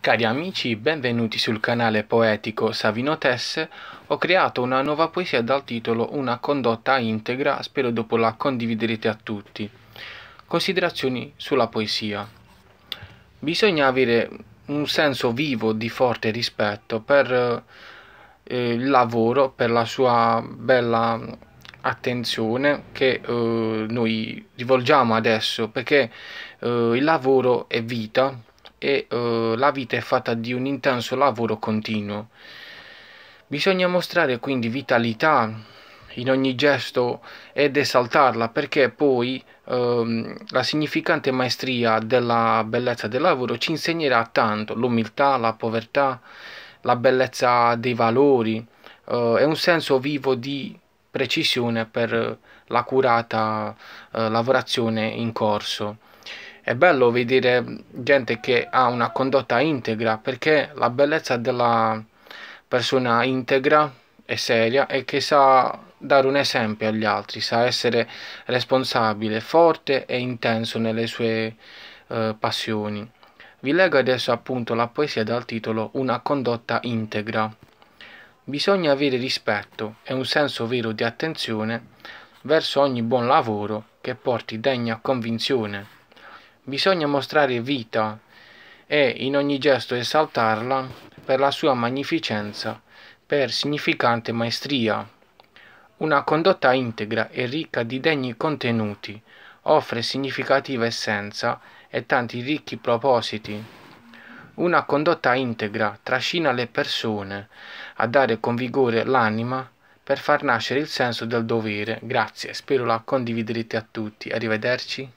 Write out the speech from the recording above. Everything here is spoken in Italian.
Cari amici, benvenuti sul canale poetico Savino Tesse. Ho creato una nuova poesia dal titolo Una condotta integra, spero dopo la condividerete a tutti. Considerazioni sulla poesia. Bisogna avere un senso vivo di forte rispetto per eh, il lavoro, per la sua bella attenzione che eh, noi rivolgiamo adesso, perché eh, il lavoro è vita, e eh, la vita è fatta di un intenso lavoro continuo. Bisogna mostrare quindi vitalità in ogni gesto ed esaltarla perché poi ehm, la significante maestria della bellezza del lavoro ci insegnerà tanto, l'umiltà, la povertà, la bellezza dei valori, eh, è un senso vivo di precisione per l'accurata eh, lavorazione in corso. È bello vedere gente che ha una condotta integra perché la bellezza della persona integra e seria è che sa dare un esempio agli altri, sa essere responsabile, forte e intenso nelle sue eh, passioni. Vi leggo adesso appunto la poesia dal titolo Una condotta integra. Bisogna avere rispetto e un senso vero di attenzione verso ogni buon lavoro che porti degna convinzione Bisogna mostrare vita e in ogni gesto esaltarla per la sua magnificenza, per significante maestria. Una condotta integra e ricca di degni contenuti offre significativa essenza e tanti ricchi propositi. Una condotta integra trascina le persone a dare con vigore l'anima per far nascere il senso del dovere. Grazie, spero la condividerete a tutti. Arrivederci.